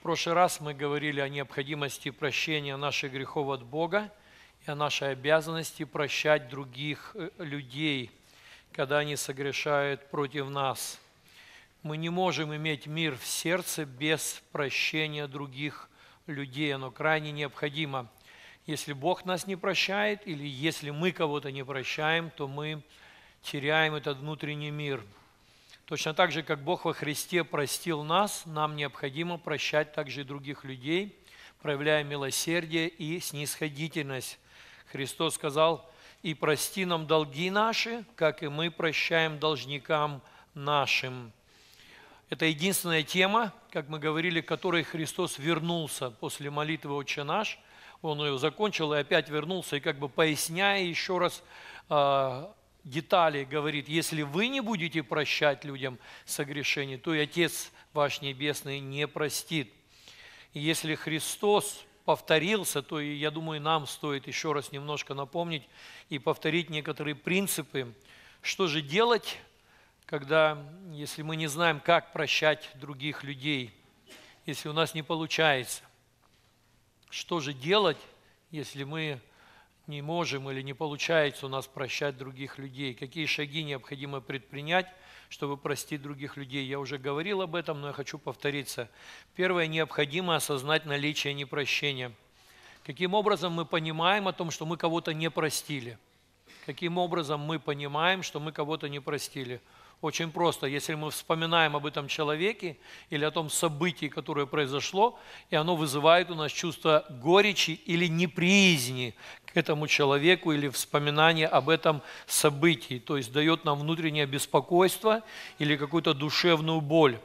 В прошлый раз мы говорили о необходимости прощения наших грехов от Бога и о нашей обязанности прощать других э, людей, когда они согрешают против нас. Мы не можем иметь мир в сердце без прощения других людей. Оно крайне необходимо. Если Бог нас не прощает или если мы кого-то не прощаем, то мы теряем этот внутренний мир – Точно так же, как Бог во Христе простил нас, нам необходимо прощать также и других людей, проявляя милосердие и снисходительность. Христос сказал, «И прости нам долги наши, как и мы прощаем должникам нашим». Это единственная тема, как мы говорили, к которой Христос вернулся после молитвы «Отче наш». Он ее закончил и опять вернулся, и как бы поясняя еще раз а, деталей говорит, если вы не будете прощать людям согрешений, то и Отец ваш Небесный не простит. если Христос повторился, то, и, я думаю, нам стоит еще раз немножко напомнить и повторить некоторые принципы, что же делать, когда, если мы не знаем, как прощать других людей, если у нас не получается. Что же делать, если мы не можем или не получается у нас прощать других людей, какие шаги необходимо предпринять, чтобы простить других людей. Я уже говорил об этом, но я хочу повториться. Первое, необходимо осознать наличие непрощения. Каким образом мы понимаем о том, что мы кого-то не простили – Таким образом, мы понимаем, что мы кого-то не простили. Очень просто, если мы вспоминаем об этом человеке или о том событии, которое произошло, и оно вызывает у нас чувство горечи или неприязни к этому человеку или вспоминание об этом событии, то есть дает нам внутреннее беспокойство или какую-то душевную боль.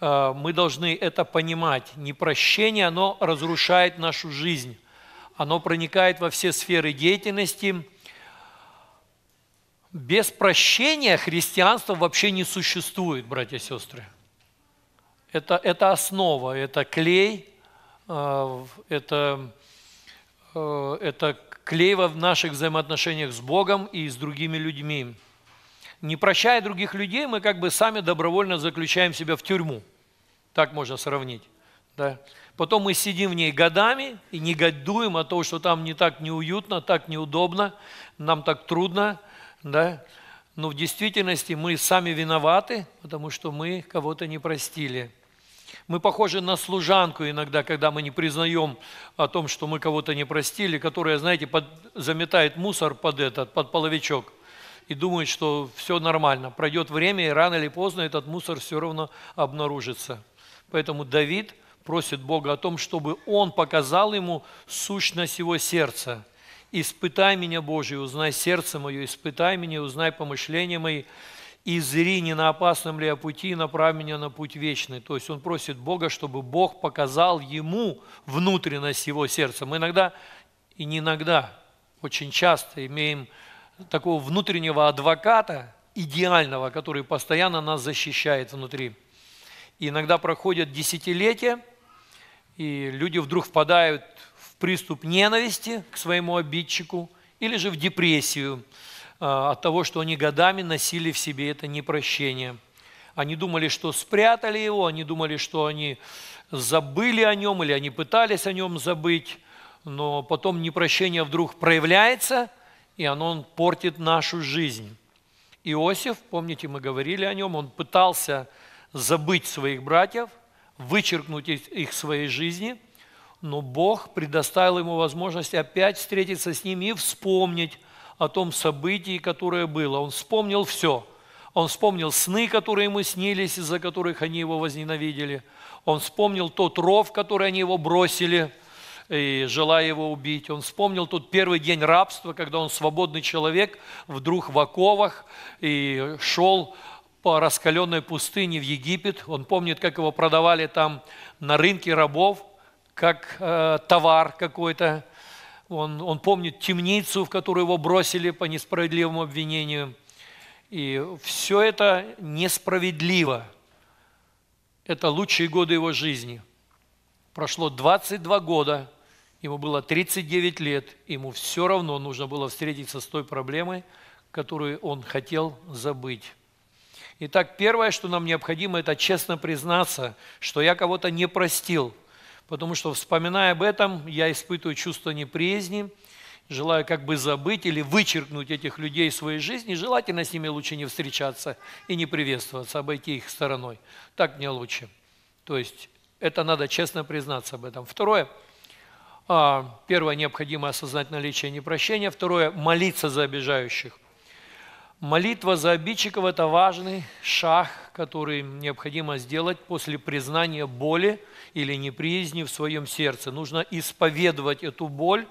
Э, мы должны это понимать. Непрощение, оно разрушает нашу жизнь. Оно проникает во все сферы деятельности – без прощения христианство вообще не существует, братья и сестры. Это, это основа, это клей, э, это, э, это клей в наших взаимоотношениях с Богом и с другими людьми. Не прощая других людей, мы как бы сами добровольно заключаем себя в тюрьму. Так можно сравнить. Да? Потом мы сидим в ней годами и негодуем о том, что там не так неуютно, так неудобно, нам так трудно – да, но ну, в действительности мы сами виноваты, потому что мы кого-то не простили. Мы похожи на служанку иногда, когда мы не признаем о том, что мы кого-то не простили, которая, знаете, под, заметает мусор под этот, под половичок и думает, что все нормально. Пройдет время, и рано или поздно этот мусор все равно обнаружится. Поэтому Давид просит Бога о том, чтобы он показал ему сущность его сердца – «Испытай меня, Божий, узнай сердце мое, испытай меня, узнай помышления мои, и зри, не на опасном ли я пути, и направь меня на путь вечный». То есть он просит Бога, чтобы Бог показал ему внутренность его сердца. Мы иногда, и не иногда, очень часто имеем такого внутреннего адвоката, идеального, который постоянно нас защищает внутри. И иногда проходят десятилетия, и люди вдруг впадают приступ ненависти к своему обидчику или же в депрессию а, от того, что они годами носили в себе это непрощение. Они думали, что спрятали его, они думали, что они забыли о нем или они пытались о нем забыть, но потом непрощение вдруг проявляется, и оно портит нашу жизнь. Иосиф, помните, мы говорили о нем, он пытался забыть своих братьев, вычеркнуть их из своей жизни – но Бог предоставил ему возможность опять встретиться с ним и вспомнить о том событии, которое было. Он вспомнил все. Он вспомнил сны, которые ему снились, из-за которых они его возненавидели. Он вспомнил тот ров, который они его бросили, и желая его убить. Он вспомнил тот первый день рабства, когда он свободный человек, вдруг в оковах и шел по раскаленной пустыне в Египет. Он помнит, как его продавали там на рынке рабов – как э, товар какой-то. Он, он помнит темницу, в которую его бросили по несправедливому обвинению. И все это несправедливо. Это лучшие годы его жизни. Прошло 22 года, ему было 39 лет, ему все равно нужно было встретиться с той проблемой, которую он хотел забыть. Итак, первое, что нам необходимо, это честно признаться, что я кого-то не простил – потому что, вспоминая об этом, я испытываю чувство неприязни, желаю как бы забыть или вычеркнуть этих людей из своей жизни, желательно с ними лучше не встречаться и не приветствоваться, обойти их стороной. Так мне лучше. То есть это надо честно признаться об этом. Второе. А, первое, необходимо осознать наличие непрощения. Второе, молиться за обижающих. Молитва за обидчиков – это важный шаг, который необходимо сделать после признания боли – или неприязни в своем сердце. Нужно исповедовать эту боль.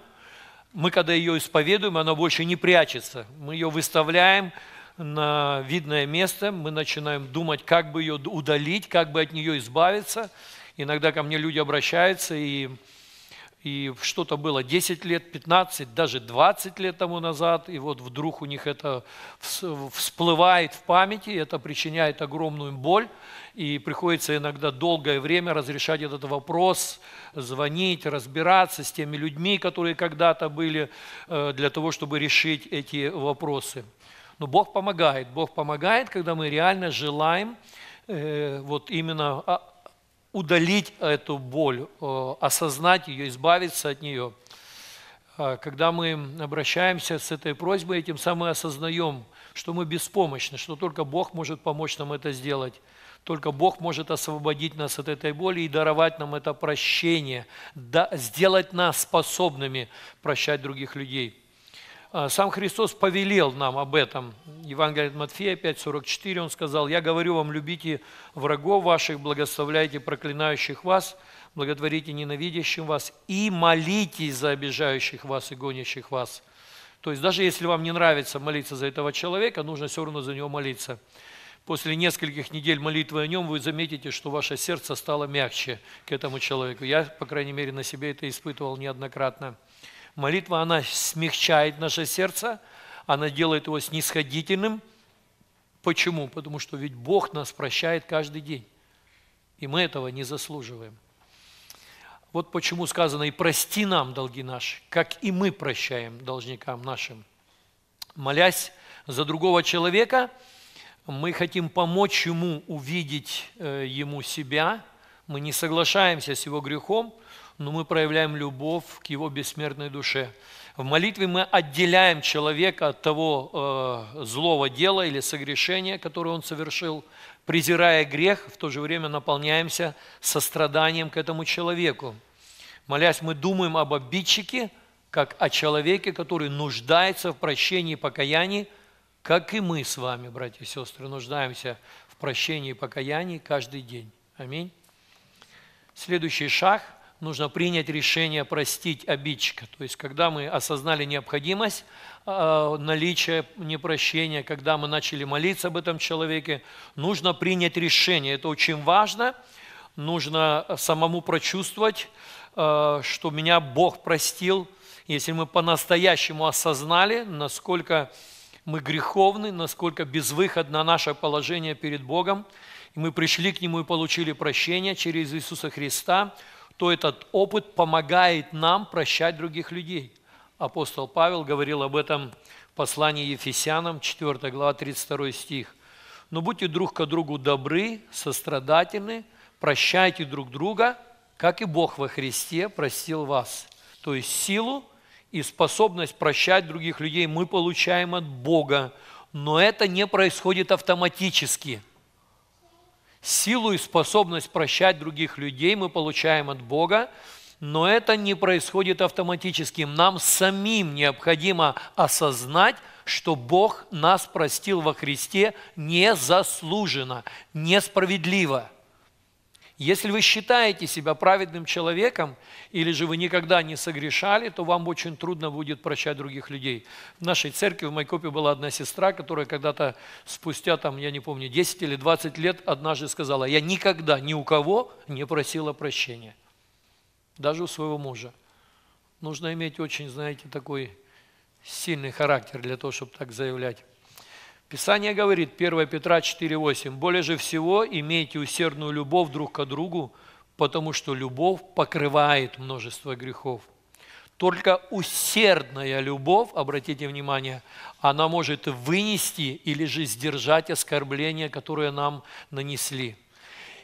Мы, когда ее исповедуем, она больше не прячется. Мы ее выставляем на видное место, мы начинаем думать, как бы ее удалить, как бы от нее избавиться. Иногда ко мне люди обращаются и и что-то было 10 лет, 15, даже 20 лет тому назад, и вот вдруг у них это всплывает в памяти, это причиняет огромную боль, и приходится иногда долгое время разрешать этот вопрос, звонить, разбираться с теми людьми, которые когда-то были, э, для того, чтобы решить эти вопросы. Но Бог помогает, Бог помогает, когда мы реально желаем э, вот именно а, удалить эту боль, э, осознать ее, избавиться от нее. А, когда мы обращаемся с этой просьбой, этим самым осознаем, что мы беспомощны, что только Бог может помочь нам это сделать. Только Бог может освободить нас от этой боли и даровать нам это прощение, да, сделать нас способными прощать других людей. А, сам Христос повелел нам об этом. Евангелие от Матфея 5,44, он сказал, «Я говорю вам, любите врагов ваших, благословляйте проклинающих вас, благотворите ненавидящим вас и молитесь за обижающих вас и гонящих вас». То есть даже если вам не нравится молиться за этого человека, нужно все равно за него молиться. После нескольких недель молитвы о нем вы заметите, что ваше сердце стало мягче к этому человеку. Я, по крайней мере, на себе это испытывал неоднократно. Молитва, она смягчает наше сердце, она делает его снисходительным. Почему? Потому что ведь Бог нас прощает каждый день, и мы этого не заслуживаем. Вот почему сказано, и прости нам долги наши, как и мы прощаем должникам нашим. Молясь за другого человека, мы хотим помочь ему увидеть э, ему себя, мы не соглашаемся с его грехом, но мы проявляем любовь к его бессмертной душе. В молитве мы отделяем человека от того э, злого дела или согрешения, которое он совершил, презирая грех, в то же время наполняемся состраданием к этому человеку. Молясь, мы думаем об обидчике, как о человеке, который нуждается в прощении и покаянии, как и мы с вами, братья и сестры, нуждаемся в прощении и покаянии каждый день. Аминь. Следующий шаг – нужно принять решение простить обидчика. То есть, когда мы осознали необходимость э, наличия непрощения, когда мы начали молиться об этом человеке, нужно принять решение. Это очень важно. Нужно самому прочувствовать, э, что меня Бог простил. Если мы по-настоящему осознали, насколько мы греховны, насколько безвыходно наше положение перед Богом, и мы пришли к Нему и получили прощение через Иисуса Христа – то этот опыт помогает нам прощать других людей. Апостол Павел говорил об этом в послании Ефесянам, 4 глава, 32 стих. «Но будьте друг к другу добры, сострадательны, прощайте друг друга, как и Бог во Христе простил вас». То есть силу и способность прощать других людей мы получаем от Бога, но это не происходит автоматически – Силу и способность прощать других людей мы получаем от Бога, но это не происходит автоматически. Нам самим необходимо осознать, что Бог нас простил во Христе незаслуженно, несправедливо – если вы считаете себя праведным человеком, или же вы никогда не согрешали, то вам очень трудно будет прощать других людей. В нашей церкви в Майкопе была одна сестра, которая когда-то спустя, там, я не помню, 10 или 20 лет однажды сказала, я никогда ни у кого не просила прощения, даже у своего мужа. Нужно иметь очень, знаете, такой сильный характер для того, чтобы так заявлять. Писание говорит, 1 Петра 4,8, «Более же всего имейте усердную любовь друг к другу, потому что любовь покрывает множество грехов». Только усердная любовь, обратите внимание, она может вынести или же сдержать оскорбление, которое нам нанесли.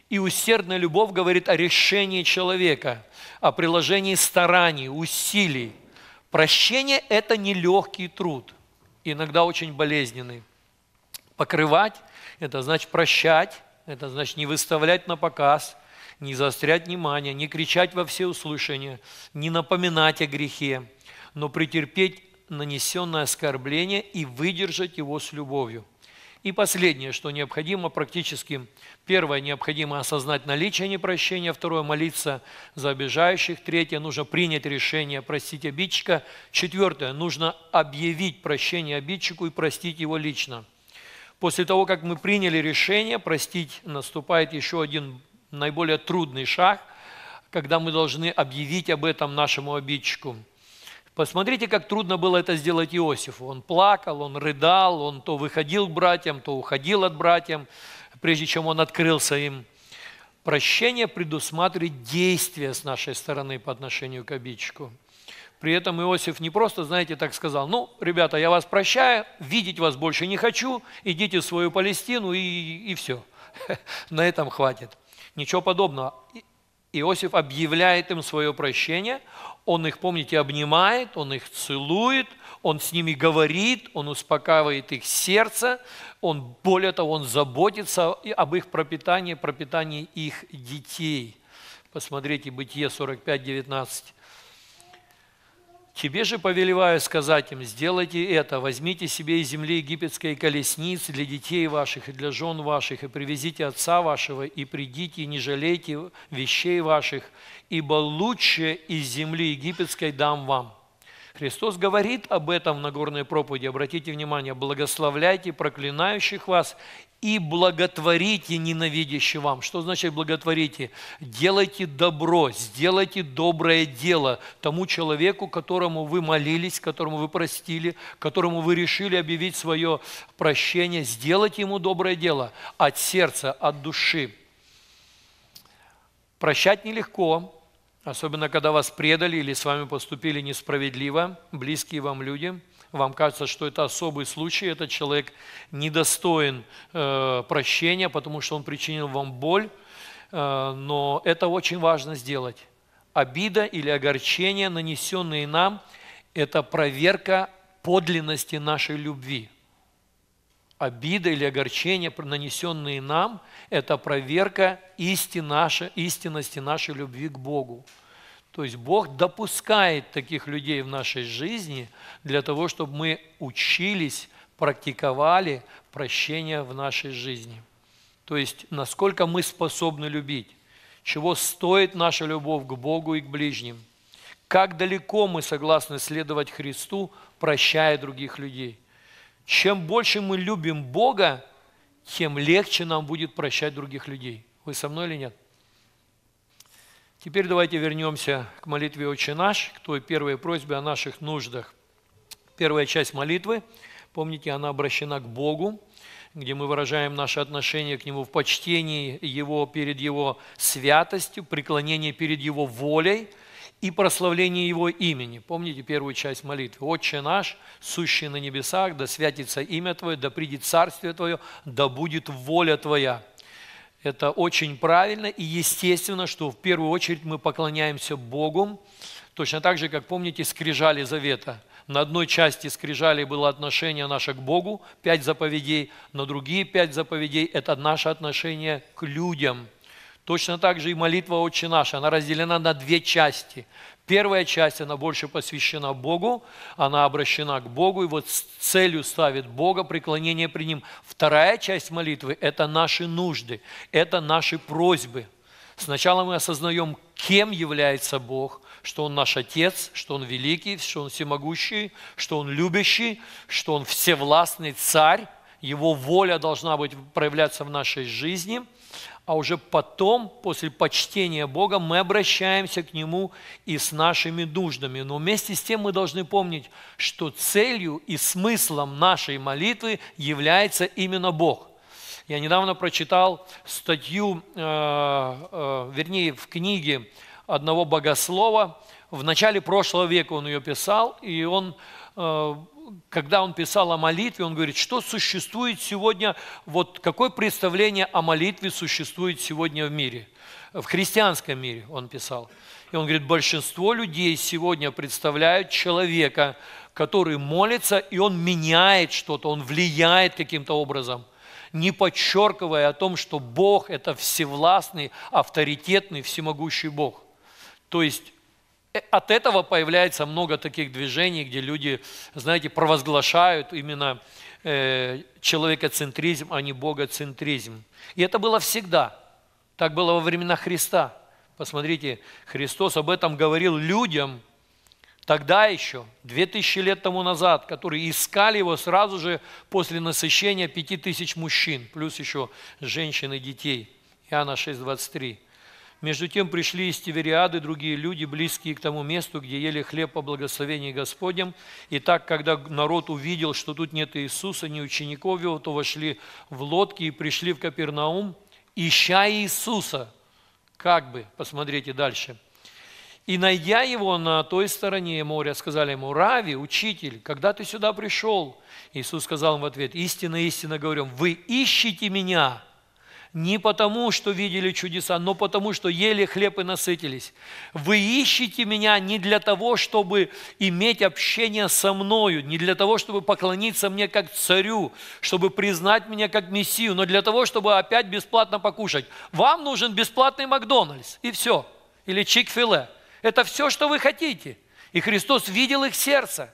И усердная любовь говорит о решении человека, о приложении стараний, усилий. Прощение – это нелегкий труд, иногда очень болезненный покрывать, это значит прощать, это значит не выставлять на показ, не заострять внимание, не кричать во все услышания, не напоминать о грехе, но претерпеть нанесенное оскорбление и выдержать его с любовью. И последнее, что необходимо практически. Первое, необходимо осознать наличие непрощения. Второе, молиться за обижающих. Третье, нужно принять решение простить обидчика. Четвертое, нужно объявить прощение обидчику и простить его лично. После того, как мы приняли решение простить, наступает еще один наиболее трудный шаг, когда мы должны объявить об этом нашему обидчику. Посмотрите, как трудно было это сделать Иосифу. Он плакал, он рыдал, он то выходил к братьям, то уходил от братьям, прежде чем он открылся им. Прощение предусматривает действия с нашей стороны по отношению к обидчику – при этом Иосиф не просто, знаете, так сказал, ну, ребята, я вас прощаю, видеть вас больше не хочу, идите в свою Палестину и, и все. На этом хватит. Ничего подобного. Иосиф объявляет им свое прощение, он их, помните, обнимает, он их целует, он с ними говорит, он успокаивает их сердце, он, более того, он заботится об их пропитании, пропитании их детей. Посмотрите, Бытие 45, 19. Тебе же повелеваю сказать им, сделайте это, возьмите себе из земли египетской колесниц для детей ваших и для жен ваших, и привезите отца вашего, и придите, и не жалейте вещей ваших, ибо лучше из земли египетской дам вам». Христос говорит об этом в Нагорной проповеди. Обратите внимание, благословляйте проклинающих вас и благотворите ненавидящим вам. Что значит благотворите? Делайте добро, сделайте доброе дело тому человеку, которому вы молились, которому вы простили, которому вы решили объявить свое прощение. Сделайте ему доброе дело от сердца, от души. Прощать нелегко, Особенно, когда вас предали или с вами поступили несправедливо, близкие вам люди, вам кажется, что это особый случай, этот человек недостоин э, прощения, потому что он причинил вам боль, э, но это очень важно сделать. Обида или огорчение, нанесенные нам, это проверка подлинности нашей любви обида или огорчение, нанесенные нам, это проверка истин наша, истинности нашей любви к Богу. То есть Бог допускает таких людей в нашей жизни для того, чтобы мы учились, практиковали прощение в нашей жизни. То есть насколько мы способны любить, чего стоит наша любовь к Богу и к ближним, как далеко мы согласны следовать Христу, прощая других людей – чем больше мы любим Бога, тем легче нам будет прощать других людей. Вы со мной или нет? Теперь давайте вернемся к молитве «Отче наш», к той первой просьбе о наших нуждах. Первая часть молитвы, помните, она обращена к Богу, где мы выражаем наше отношение к Нему в почтении Его перед Его святостью, преклонение перед Его волей – и прославление Его имени. Помните первую часть молитвы? «Отче наш, сущий на небесах, да святится имя Твое, да придет царствие Твое, да будет воля Твоя». Это очень правильно и естественно, что в первую очередь мы поклоняемся Богу, точно так же, как помните, скрижали завета. На одной части скрижали было отношение наше к Богу, пять заповедей, на другие пять заповедей – это наше отношение к людям – Точно так же и молитва «Отче наш», она разделена на две части. Первая часть, она больше посвящена Богу, она обращена к Богу, и вот с целью ставит Бога, преклонение при Ним. Вторая часть молитвы – это наши нужды, это наши просьбы. Сначала мы осознаем, кем является Бог, что Он наш Отец, что Он великий, что Он всемогущий, что Он любящий, что Он всевластный царь, Его воля должна быть проявляться в нашей жизни – а уже потом, после почтения Бога, мы обращаемся к Нему и с нашими нуждами. Но вместе с тем мы должны помнить, что целью и смыслом нашей молитвы является именно Бог. Я недавно прочитал статью, э, э, вернее, в книге одного богослова, в начале прошлого века он ее писал, и он э, когда он писал о молитве, он говорит, что существует сегодня, вот какое представление о молитве существует сегодня в мире, в христианском мире, он писал. И он говорит, большинство людей сегодня представляют человека, который молится, и он меняет что-то, он влияет каким-то образом не подчеркивая о том, что Бог – это всевластный, авторитетный, всемогущий Бог. То есть Э, от этого появляется много таких движений, где люди, знаете, провозглашают именно э, человекоцентризм, а не богоцентризм. И это было всегда. Так было во времена Христа. Посмотрите, Христос об этом говорил людям тогда еще, 2000 лет тому назад, которые искали его сразу же после насыщения 5000 мужчин, плюс еще женщин и детей. Иоанна 6, 23. Между тем пришли из Тивериады другие люди, близкие к тому месту, где ели хлеб по благословению Господнем. И так, когда народ увидел, что тут нет Иисуса, ни учеников его, то вошли в лодки и пришли в Капернаум, ища Иисуса. Как бы, посмотрите дальше. И, найдя его на той стороне моря, сказали ему, «Рави, учитель, когда ты сюда пришел?» Иисус сказал им в ответ, «Истинно, истинно говорю, вы ищете меня, не потому, что видели чудеса, но потому, что ели хлеб и насытились. Вы ищете меня не для того, чтобы иметь общение со мною, не для того, чтобы поклониться мне как царю, чтобы признать меня как мессию, но для того, чтобы опять бесплатно покушать. Вам нужен бесплатный Макдональдс, и все. Или Чикфиле. Это все, что вы хотите. И Христос видел их сердце.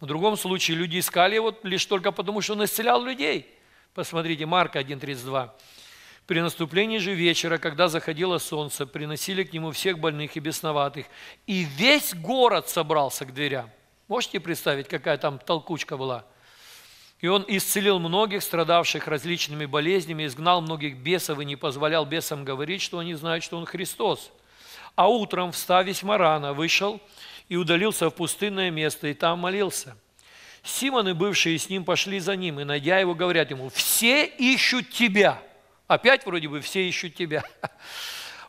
В другом случае люди искали его лишь только потому, что он исцелял людей – Посмотрите, Марка 1.32. «При наступлении же вечера, когда заходило солнце, приносили к нему всех больных и бесноватых, и весь город собрался к дверям». Можете представить, какая там толкучка была? И он исцелил многих, страдавших различными болезнями, изгнал многих бесов и не позволял бесам говорить, что они знают, что он Христос. А утром, встав весьма рано, вышел и удалился в пустынное место, и там молился – Симоны, бывшие с ним, пошли за ним, и, найдя его, говорят ему, «Все ищут тебя». Опять вроде бы «все ищут тебя».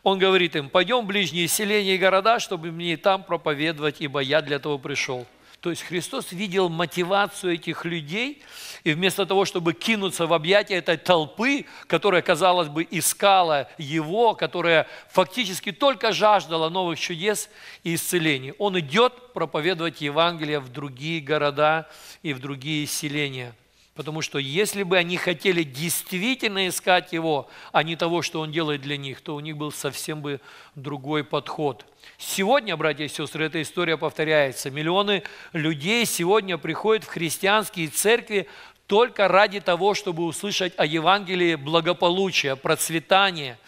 Он говорит им, «Пойдем в ближние селения и города, чтобы мне и там проповедовать, ибо я для того пришел». То есть Христос видел мотивацию этих людей, и вместо того, чтобы кинуться в объятия этой толпы, которая, казалось бы, искала Его, которая фактически только жаждала новых чудес и исцелений, Он идет проповедовать Евангелие в другие города и в другие селения. Потому что если бы они хотели действительно искать Его, а не того, что Он делает для них, то у них был совсем бы другой подход – Сегодня, братья и сестры, эта история повторяется. Миллионы людей сегодня приходят в христианские церкви только ради того, чтобы услышать о Евангелии благополучия, процветания,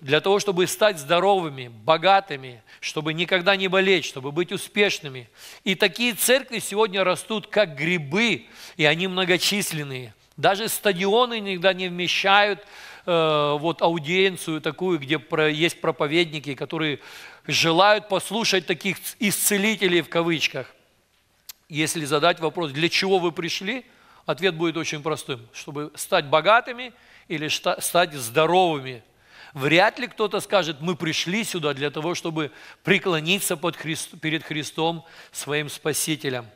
для того, чтобы стать здоровыми, богатыми, чтобы никогда не болеть, чтобы быть успешными. И такие церкви сегодня растут, как грибы, и они многочисленные. Даже стадионы иногда не вмещают э, вот аудиенцию такую, где про, есть проповедники, которые желают послушать таких исцелителей в кавычках. Если задать вопрос, для чего вы пришли, ответ будет очень простым, чтобы стать богатыми или стать здоровыми. Вряд ли кто-то скажет, мы пришли сюда для того, чтобы преклониться под Христ, перед Христом своим Спасителем.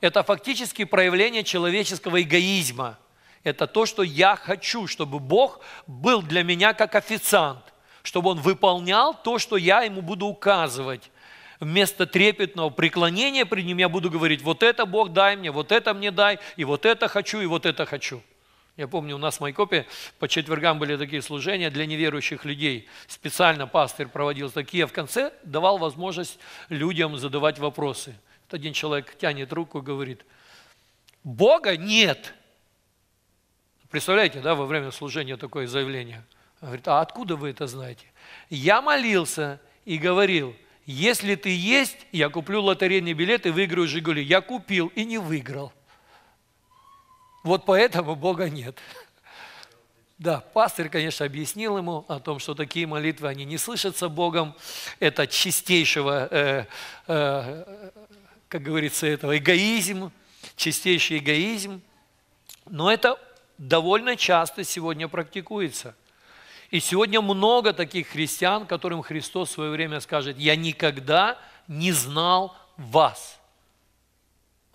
Это фактически проявление человеческого эгоизма. Это то, что я хочу, чтобы Бог был для меня как официант – чтобы он выполнял то, что я ему буду указывать. Вместо трепетного преклонения при ним я буду говорить, вот это Бог дай мне, вот это мне дай, и вот это хочу, и вот это хочу. Я помню, у нас в Майкопе по четвергам были такие служения для неверующих людей. Специально пастырь проводил такие. В конце давал возможность людям задавать вопросы. Вот один человек тянет руку и говорит, Бога нет. Представляете, да, во время служения такое заявление – Говорит, а откуда вы это знаете? Я молился и говорил, если ты есть, я куплю лотерейный билет и выиграю «Жигули». Я купил и не выиграл. Вот поэтому Бога нет. Да, пастор, конечно, объяснил ему о том, что такие молитвы, они не слышатся Богом. Это чистейшего, э, э, как говорится, этого эгоизм, чистейший эгоизм. Но это довольно часто сегодня практикуется – и сегодня много таких христиан, которым Христос в свое время скажет, я никогда не знал вас.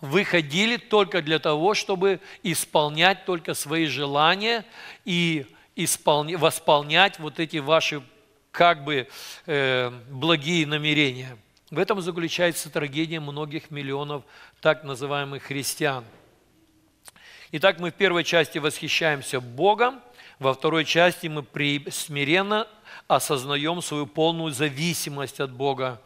Вы ходили только для того, чтобы исполнять только свои желания и исполня, восполнять вот эти ваши как бы э, благие намерения. В этом заключается трагедия многих миллионов так называемых христиан. Итак, мы в первой части восхищаемся Богом – во второй части мы смиренно осознаем свою полную зависимость от Бога.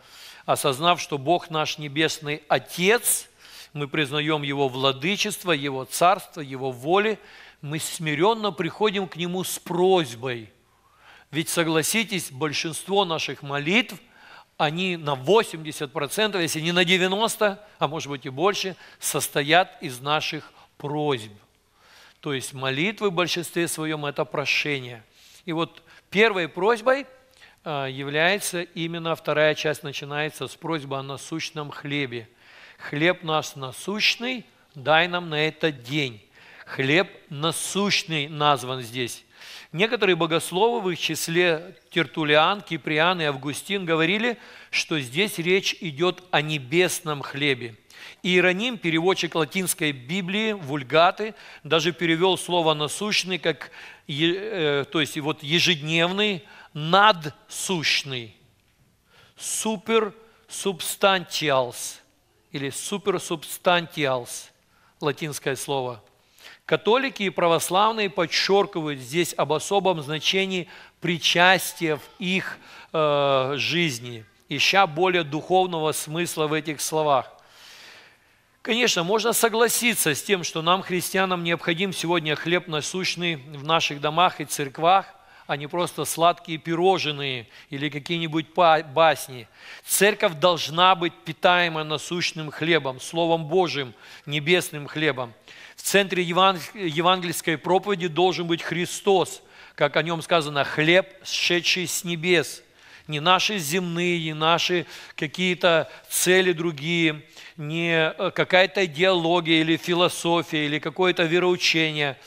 Осознав, что Бог наш Небесный Отец, мы признаем Его владычество, Его царство, Его воли, мы смиренно приходим к Нему с просьбой. Ведь, согласитесь, большинство наших молитв, они на 80%, если не на 90%, а может быть и больше, состоят из наших просьб. То есть молитвы в большинстве своем – это прошение. И вот первой просьбой э, является именно вторая часть, начинается с просьбы о насущном хлебе. «Хлеб наш насущный, дай нам на этот день». Хлеб насущный назван здесь. Некоторые богословы, в их числе Тертулиан, Киприан и Августин, говорили, что здесь речь идет о небесном хлебе – Иероним, переводчик латинской Библии, вульгаты, даже перевел слово «насущный», как, э, то есть вот ежедневный, надсущный, супер субстантиалс или супер субстантиалс, латинское слово. Католики и православные подчеркивают здесь об особом значении причастия в их э, жизни, ища более духовного смысла в этих словах. Конечно, можно согласиться с тем, что нам, христианам, необходим сегодня хлеб насущный в наших домах и церквах, а не просто сладкие пирожные или какие-нибудь басни. Церковь должна быть питаема насущным хлебом, Словом Божьим, небесным хлебом. В центре евангельской проповеди должен быть Христос, как о нем сказано, хлеб, сшедший с небес. Не наши земные, не наши какие-то цели другие – не э, какая-то идеология или философия, или какое-то вероучение.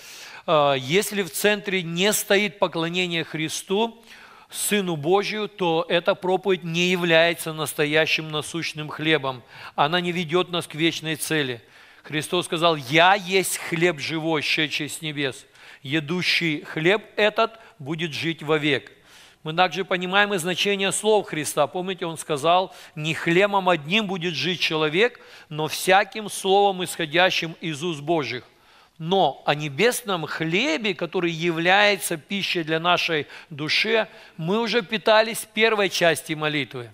А, если в центре не стоит поклонение Христу, Сыну Божию, то эта проповедь не является настоящим насущным хлебом. Она не ведет нас к вечной цели. Христос сказал, «Я есть хлеб живой, шедший с небес. Едущий хлеб этот будет жить вовек». Мы также понимаем и значение слов Христа. Помните, Он сказал, не хлебом одним будет жить человек, но всяким словом, исходящим из уст Божьих. Но о небесном хлебе, который является пищей для нашей души, мы уже питались первой части молитвы,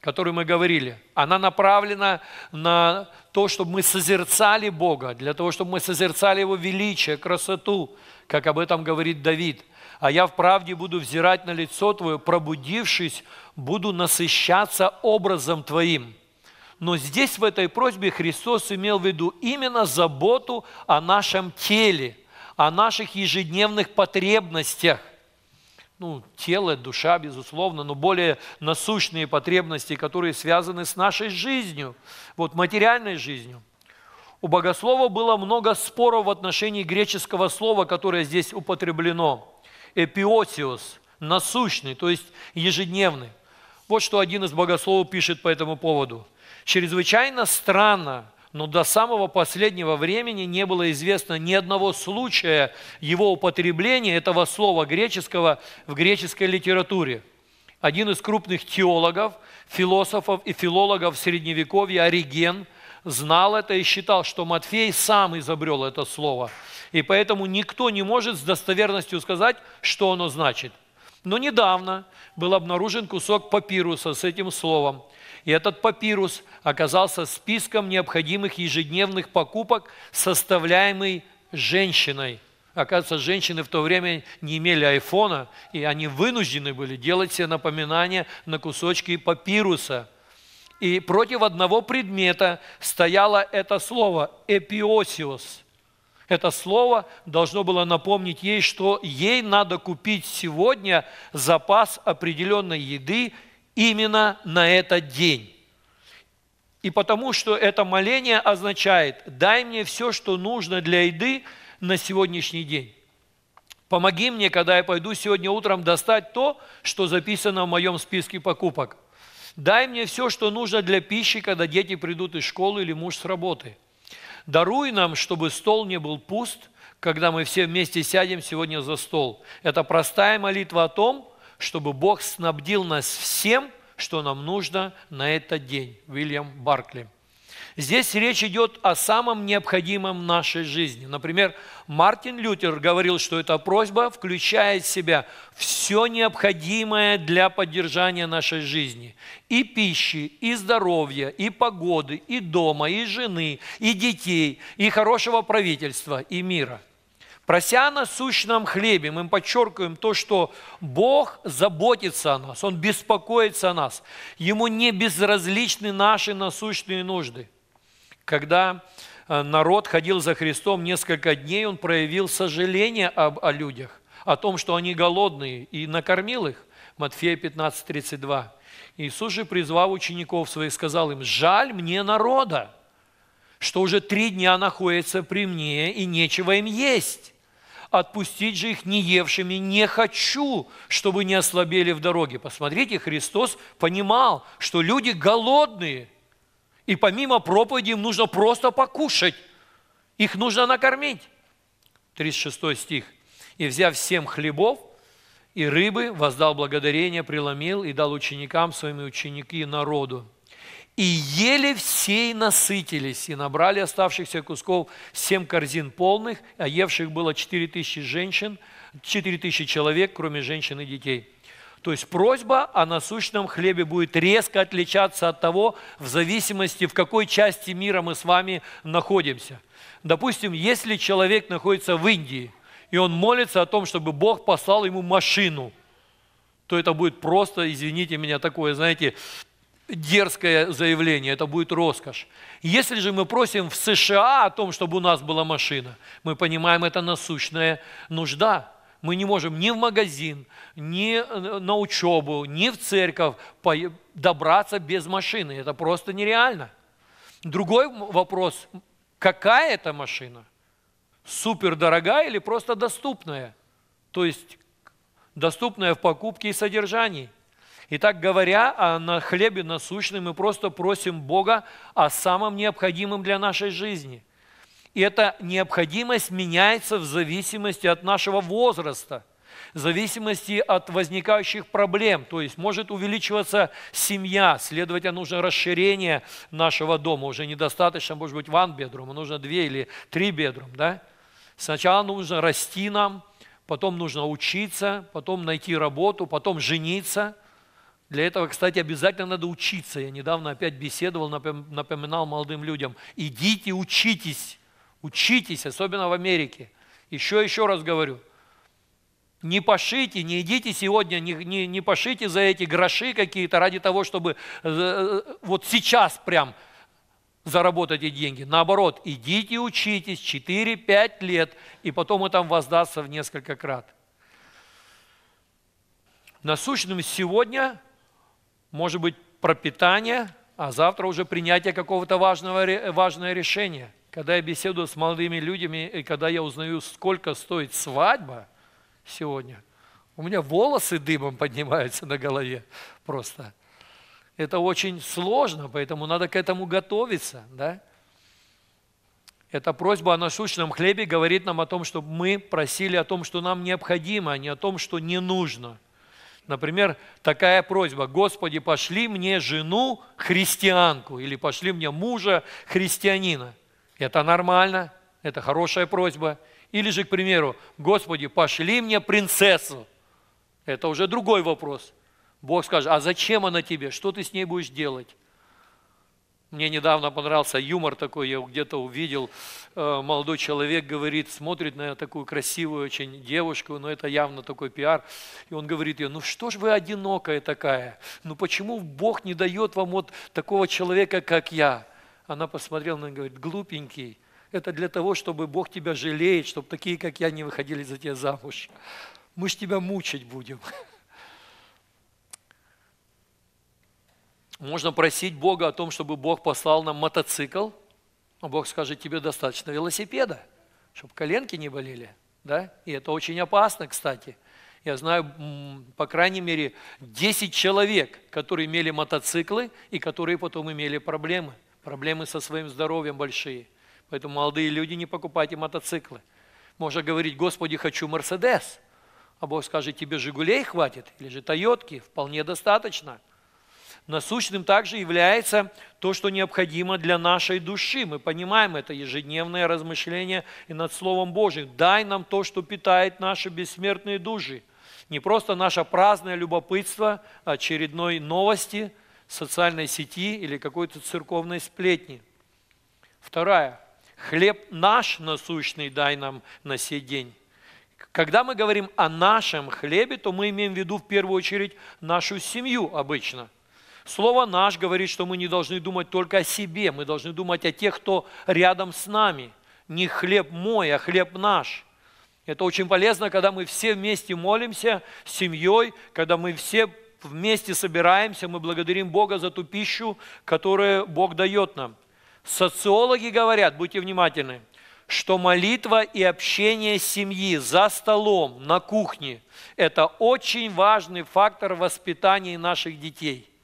которую мы говорили. Она направлена на то, чтобы мы созерцали Бога, для того, чтобы мы созерцали Его величие, красоту, как об этом говорит Давид – а я в правде буду взирать на лицо Твое, пробудившись, буду насыщаться образом Твоим». Но здесь в этой просьбе Христос имел в виду именно заботу о нашем теле, о наших ежедневных потребностях. Ну, тело, душа, безусловно, но более насущные потребности, которые связаны с нашей жизнью, вот материальной жизнью. У богослова было много споров в отношении греческого слова, которое здесь употреблено эпиотиос, насущный, то есть ежедневный. Вот что один из богословов пишет по этому поводу. «Чрезвычайно странно, но до самого последнего времени не было известно ни одного случая его употребления этого слова греческого в греческой литературе. Один из крупных теологов, философов и филологов Средневековья, Ориген, знал это и считал, что Матфей сам изобрел это слово – и поэтому никто не может с достоверностью сказать, что оно значит. Но недавно был обнаружен кусок папируса с этим словом. И этот папирус оказался списком необходимых ежедневных покупок, составляемый женщиной. Оказывается, женщины в то время не имели айфона, и они вынуждены были делать все напоминания на кусочки папируса. И против одного предмета стояло это слово «эпиосиос», это слово должно было напомнить ей, что ей надо купить сегодня запас определенной еды именно на этот день. И потому что это моление означает, дай мне все, что нужно для еды на сегодняшний день. Помоги мне, когда я пойду сегодня утром достать то, что записано в моем списке покупок. Дай мне все, что нужно для пищи, когда дети придут из школы или муж с работы – Даруй нам, чтобы стол не был пуст, когда мы все вместе сядем сегодня за стол. Это простая молитва о том, чтобы Бог снабдил нас всем, что нам нужно на этот день. Уильям Баркли. Здесь речь идет о самом необходимом в нашей жизни. Например, Мартин Лютер говорил, что эта просьба включает в себя все необходимое для поддержания нашей жизни. И пищи, и здоровья, и погоды, и дома, и жены, и детей, и хорошего правительства, и мира – прося о насущном хлебе, мы подчеркиваем то, что Бог заботится о нас, Он беспокоится о нас. Ему не безразличны наши насущные нужды. Когда э, народ ходил за Христом несколько дней, он проявил сожаление об, о людях, о том, что они голодные, и накормил их. Матфея 15, 32. Иисус же, призвал учеников своих, сказал им, «Жаль мне народа, что уже три дня находится при мне, и нечего им есть. Отпустить же их неевшими не хочу, чтобы не ослабели в дороге». Посмотрите, Христос понимал, что люди голодные, и помимо проповеди им нужно просто покушать, их нужно накормить. 36 стих. «И взяв семь хлебов, и рыбы, воздал благодарение, преломил и дал ученикам своим и ученики народу». И еле всей насытились, и набрали оставшихся кусков семь корзин полных, а евших было четыре тысячи женщин, четыре тысячи человек, кроме женщин и детей». То есть просьба о насущном хлебе будет резко отличаться от того, в зависимости, в какой части мира мы с вами находимся. Допустим, если человек находится в Индии, и он молится о том, чтобы Бог послал ему машину, то это будет просто, извините меня, такое, знаете, дерзкое заявление, это будет роскошь. Если же мы просим в США о том, чтобы у нас была машина, мы понимаем, это насущная нужда. Мы не можем ни в магазин, ни э, на учебу, ни в церковь добраться без машины. Это просто нереально. Другой вопрос, какая это машина? Супер дорогая или просто доступная? То есть доступная в покупке и содержании – Итак, говоря о а на хлебе насущном, мы просто просим Бога о самом необходимом для нашей жизни. И эта необходимость меняется в зависимости от нашего возраста, в зависимости от возникающих проблем. То есть может увеличиваться семья, следовательно, нужно расширение нашего дома. Уже недостаточно, может быть, one bedroom, а нужно две или три bedroom, да? Сначала нужно расти нам, потом нужно учиться, потом найти работу, потом жениться – для этого, кстати, обязательно надо учиться. Я недавно опять беседовал, напоминал молодым людям, идите учитесь, учитесь, особенно в Америке. Еще, еще раз говорю, не пошите, не идите сегодня, не, не, не пошите за эти гроши какие-то ради того, чтобы э, э, вот сейчас прям заработать эти деньги. Наоборот, идите учитесь 4-5 лет, и потом это воздастся в несколько крат. Насущным сегодня может быть, пропитание, а завтра уже принятие какого-то важного, важное решения. Когда я беседую с молодыми людьми, и когда я узнаю, сколько стоит свадьба сегодня, у меня волосы дымом поднимаются на голове просто. Это очень сложно, поэтому надо к этому готовиться. Да? Эта просьба о насущном хлебе говорит нам о том, чтобы мы просили о том, что нам необходимо, а не о том, что не нужно – Например, такая просьба, Господи, пошли мне жену христианку или пошли мне мужа христианина. Это нормально, это хорошая просьба. Или же, к примеру, Господи, пошли мне принцессу. Это уже другой вопрос. Бог скажет, а зачем она тебе, что ты с ней будешь делать? Мне недавно понравился юмор такой, я где-то увидел, э, молодой человек говорит, смотрит на такую красивую очень девушку, но это явно такой пиар, и он говорит ей, ну что ж вы одинокая такая, ну почему Бог не дает вам вот такого человека, как я? Она посмотрела на него и говорит, глупенький, это для того, чтобы Бог тебя жалеет, чтобы такие, как я, не выходили за тебя замуж. Мы ж тебя мучить будем. Можно просить Бога о том, чтобы Бог послал нам мотоцикл, а Бог скажет, тебе достаточно велосипеда, чтобы коленки не болели. Да? И это очень опасно, кстати. Я знаю, по крайней мере, 10 человек, которые имели мотоциклы и которые потом имели проблемы. Проблемы со своим здоровьем большие. Поэтому, молодые люди, не покупайте мотоциклы. Можно говорить, Господи, хочу Мерседес. А Бог скажет, тебе Жигулей хватит или же Тойотки, вполне достаточно – Насущным также является то, что необходимо для нашей души. Мы понимаем это ежедневное размышление и над Словом Божьим. Дай нам то, что питает наши бессмертные души. Не просто наше праздное любопытство очередной новости, социальной сети или какой-то церковной сплетни. Вторая. Хлеб наш насущный дай нам на сей день. Когда мы говорим о нашем хлебе, то мы имеем в виду в первую очередь нашу семью обычно – Слово «наш» говорит, что мы не должны думать только о себе, мы должны думать о тех, кто рядом с нами. Не хлеб мой, а хлеб наш. Это очень полезно, когда мы все вместе молимся с семьей, когда мы все вместе собираемся, мы благодарим Бога за ту пищу, которую Бог дает нам. Социологи говорят, будьте внимательны, что молитва и общение семьи за столом, на кухне – это очень важный фактор воспитания наших детей –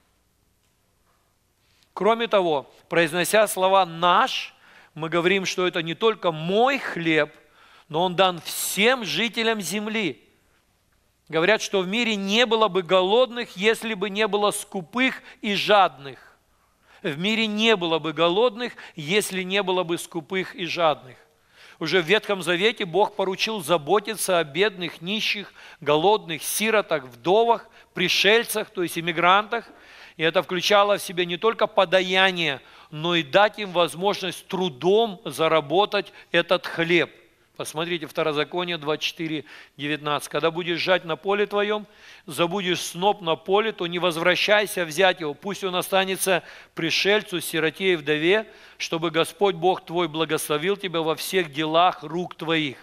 Кроме того, произнося слова «наш», мы говорим, что это не только мой хлеб, но он дан всем жителям земли. Говорят, что в мире не было бы голодных, если бы не было скупых и жадных. В мире не было бы голодных, если не было бы скупых и жадных. Уже в Ветхом Завете Бог поручил заботиться о бедных, нищих, голодных, сиротах, вдовах, пришельцах, то есть иммигрантах, и это включало в себе не только подаяние, но и дать им возможность трудом заработать этот хлеб. Посмотрите, Второзаконие 24, 19. «Когда будешь жать на поле твоем, забудешь сноп на поле, то не возвращайся взять его, пусть он останется пришельцу, сироте и вдове, чтобы Господь Бог твой благословил тебя во всех делах рук твоих».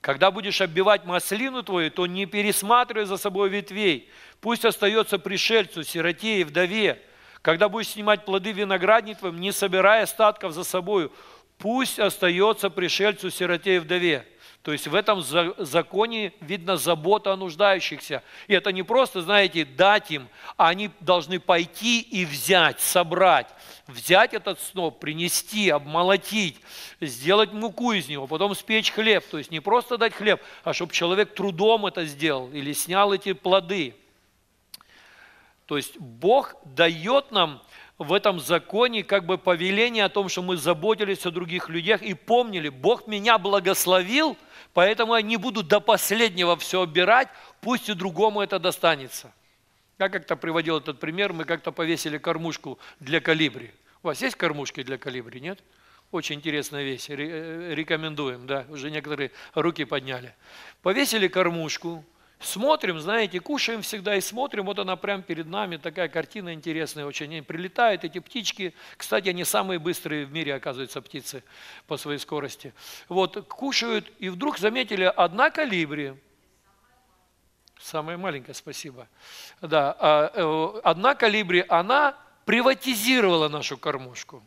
Когда будешь оббивать маслину твою, то не пересматривай за собой ветвей. Пусть остается пришельцу, сироте и вдове. Когда будешь снимать плоды виноградник твоим, не собирая остатков за собою, пусть остается пришельцу, сироте и вдове. То есть в этом законе видно забота о нуждающихся. И это не просто, знаете, дать им, а они должны пойти и взять, собрать. Взять этот сноп, принести, обмолотить, сделать муку из него, потом спечь хлеб. То есть не просто дать хлеб, а чтобы человек трудом это сделал или снял эти плоды. То есть Бог дает нам в этом законе как бы повеление о том, что мы заботились о других людях и помнили, Бог меня благословил – Поэтому они будут до последнего все обирать, пусть и другому это достанется. Я как-то приводил этот пример, мы как-то повесили кормушку для калибри. У вас есть кормушки для калибри, нет? Очень интересная вещь, э, рекомендуем, да, уже некоторые руки подняли. Повесили кормушку, Смотрим, знаете, кушаем всегда и смотрим, вот она прямо перед нами, такая картина интересная очень. Они прилетают эти птички, кстати, они самые быстрые в мире, оказываются птицы по своей скорости. Вот, кушают, и вдруг заметили, одна калибри, самая маленькая, спасибо, да, а, э, одна калибри, она приватизировала нашу кормушку.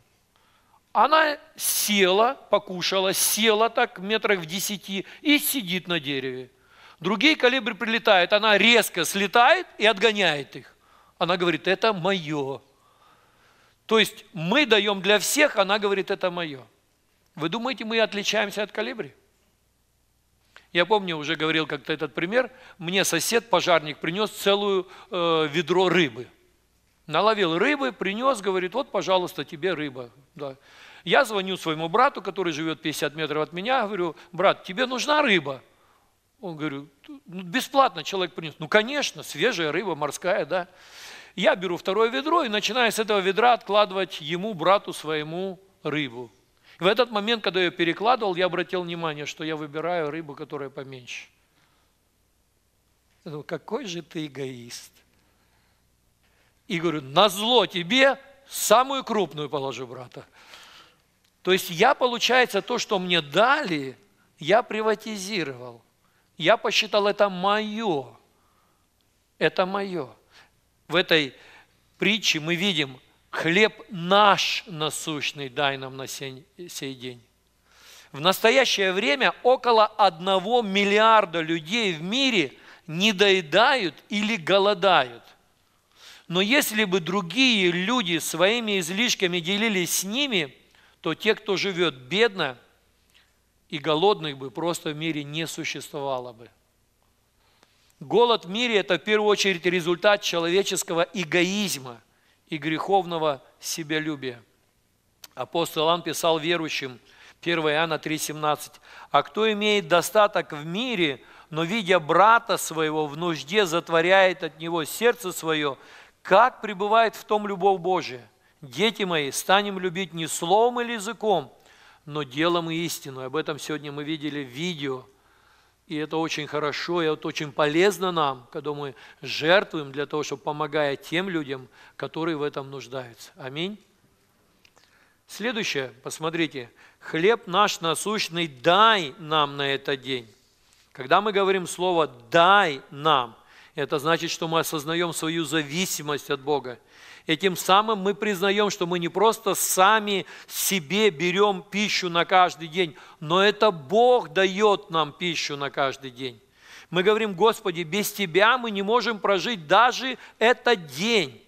Она села, покушала, села так метрах в десяти и сидит на дереве. Другие калибры прилетают, она резко слетает и отгоняет их. Она говорит, это мое. То есть мы даем для всех, она говорит, это мое. Вы думаете, мы отличаемся от калибри? Я помню, уже говорил как-то этот пример. Мне сосед, пожарник, принес целую э, ведро рыбы. Наловил рыбы, принес, говорит, вот, пожалуйста, тебе рыба. Да. Я звоню своему брату, который живет 50 метров от меня, говорю, брат, тебе нужна рыба? Он говорит, ну, бесплатно человек принес. Ну, конечно, свежая рыба морская, да. Я беру второе ведро и начинаю с этого ведра откладывать ему, брату своему, рыбу. В этот момент, когда я перекладывал, я обратил внимание, что я выбираю рыбу, которая поменьше. Я думал, какой же ты эгоист. И говорю, на зло тебе самую крупную положу, брата. То есть я, получается, то, что мне дали, я приватизировал – я посчитал это мое. Это мое. В этой притче мы видим хлеб наш насущный дай нам на сей, день. В настоящее время около одного миллиарда людей в мире не доедают или голодают. Но если бы другие люди своими излишками делились с ними, то те, кто живет бедно, и голодных бы просто в мире не существовало бы. Голод в мире – это в первую очередь результат человеческого эгоизма и греховного себялюбия. Апостол Иоанн писал верующим, 1 Иоанна 3,17, «А кто имеет достаток в мире, но, видя брата своего в нужде, затворяет от него сердце свое, как пребывает в том любовь Божия? Дети мои, станем любить не словом или языком, но делом и истину. Об этом сегодня мы видели видео, и это очень хорошо, и это очень полезно нам, когда мы жертвуем для того, чтобы помогая тем людям, которые в этом нуждаются. Аминь. Следующее, посмотрите, хлеб наш насущный дай нам на этот день. Когда мы говорим слово «дай нам», это значит, что мы осознаем свою зависимость от Бога – и тем самым мы признаем, что мы не просто сами себе берем пищу на каждый день, но это Бог дает нам пищу на каждый день. Мы говорим, Господи, без Тебя мы не можем прожить даже этот день.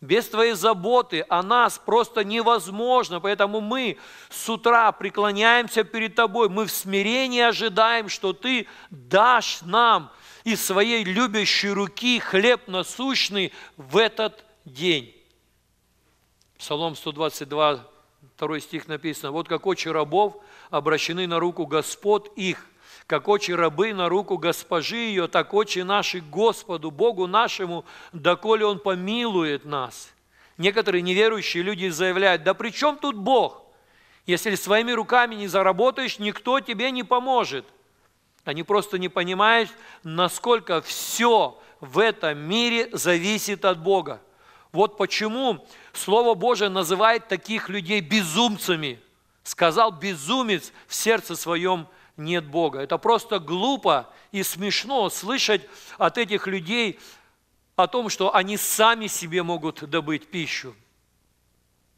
Без Твоей заботы о нас просто невозможно. Поэтому мы с утра преклоняемся перед Тобой. Мы в смирении ожидаем, что Ты дашь нам из своей любящей руки хлеб насущный в этот день. Псалом 122, 2 стих написано, «Вот как очи рабов обращены на руку Господ их, как очи рабы на руку госпожи ее, так очи наши Господу, Богу нашему, доколе Он помилует нас». Некоторые неверующие люди заявляют, да при чем тут Бог? Если своими руками не заработаешь, никто тебе не поможет. Они просто не понимают, насколько все в этом мире зависит от Бога. Вот почему Слово Божие называет таких людей безумцами. Сказал безумец, в сердце своем нет Бога. Это просто глупо и смешно слышать от этих людей о том, что они сами себе могут добыть пищу.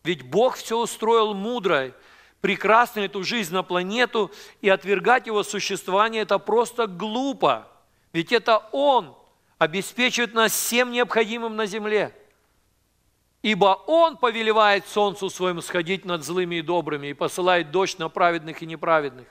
Ведь Бог все устроил мудро, прекрасно эту жизнь на планету, и отвергать его существование – это просто глупо. Ведь это Он обеспечивает нас всем необходимым на земле – Ибо Он повелевает солнцу своему сходить над злыми и добрыми и посылает дождь на праведных и неправедных.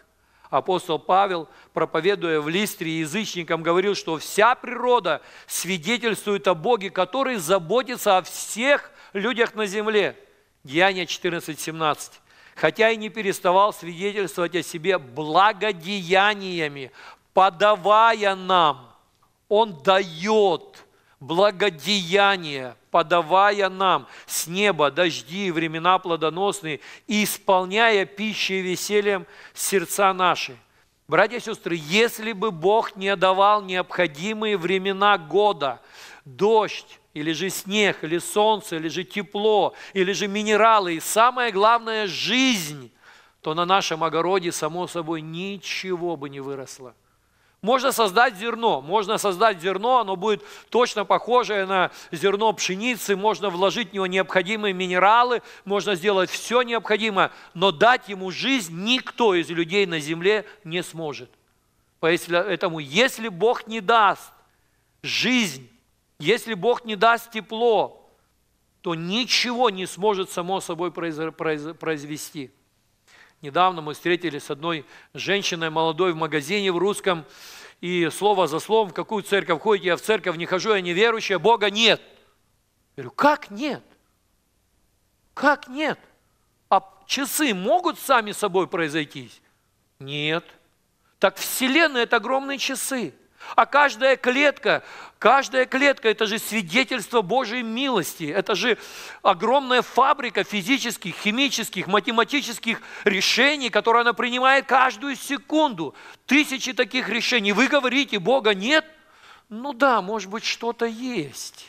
Апостол Павел, проповедуя в Листре язычникам, говорил, что вся природа свидетельствует о Боге, который заботится о всех людях на земле. Деяние 14:17. хотя и не переставал свидетельствовать о себе благодеяниями, подавая нам. Он дает благодеяние, подавая нам с неба дожди и времена плодоносные, и исполняя пищей и весельем сердца наши». Братья и сестры, если бы Бог не давал необходимые времена года, дождь, или же снег, или солнце, или же тепло, или же минералы, и самое главное – жизнь, то на нашем огороде, само собой, ничего бы не выросло – можно создать зерно, можно создать зерно, оно будет точно похожее на зерно пшеницы, можно вложить в него необходимые минералы, можно сделать все необходимое, но дать ему жизнь никто из людей на земле не сможет. Поэтому если Бог не даст жизнь, если Бог не даст тепло, то ничего не сможет само собой произвести. Недавно мы встретились с одной женщиной молодой в магазине в русском, и слово за словом, в какую церковь ходите, я в церковь не хожу, я неверующая, Бога нет. Я говорю, как нет? Как нет? А часы могут сами собой произойти? Нет. Так Вселенная – это огромные часы. А каждая клетка, каждая клетка – это же свидетельство Божьей милости. Это же огромная фабрика физических, химических, математических решений, которые она принимает каждую секунду. Тысячи таких решений. Вы говорите, Бога нет? Ну да, может быть, что-то есть.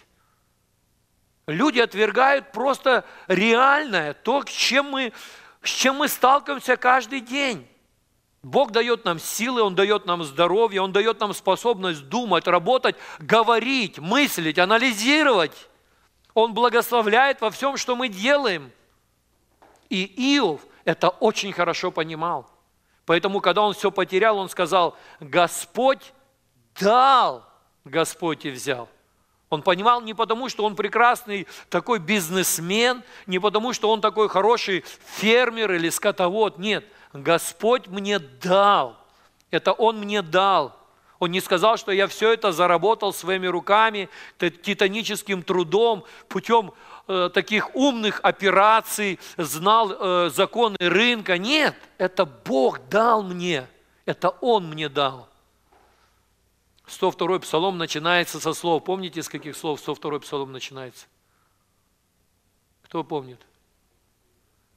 Люди отвергают просто реальное, то, с чем мы, с чем мы сталкиваемся каждый день. Бог дает нам силы, Он дает нам здоровье, Он дает нам способность думать, работать, говорить, мыслить, анализировать. Он благословляет во всем, что мы делаем. И Иов это очень хорошо понимал. Поэтому, когда он все потерял, он сказал, Господь дал, Господь и взял. Он понимал не потому, что он прекрасный такой бизнесмен, не потому, что он такой хороший фермер или скотовод. Нет, Господь мне дал. Это Он мне дал. Он не сказал, что я все это заработал своими руками, титаническим трудом, путем э, таких умных операций, знал э, законы рынка. Нет, это Бог дал мне. Это Он мне дал. 102-й псалом начинается со слов. Помните, с каких слов 102-й псалом начинается? Кто помнит?